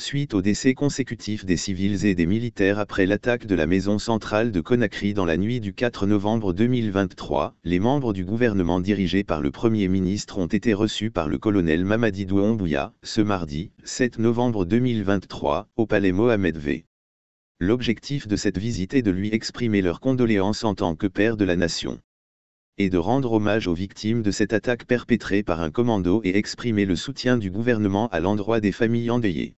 suite au décès consécutif des civils et des militaires après l'attaque de la maison centrale de Conakry dans la nuit du 4 novembre 2023, les membres du gouvernement dirigé par le Premier ministre ont été reçus par le colonel Mamadi Ombouya, ce mardi, 7 novembre 2023, au palais Mohamed V. L'objectif de cette visite est de lui exprimer leurs condoléances en tant que père de la nation et de rendre hommage aux victimes de cette attaque perpétrée par un commando et exprimer le soutien du gouvernement à l'endroit des familles endeuillées.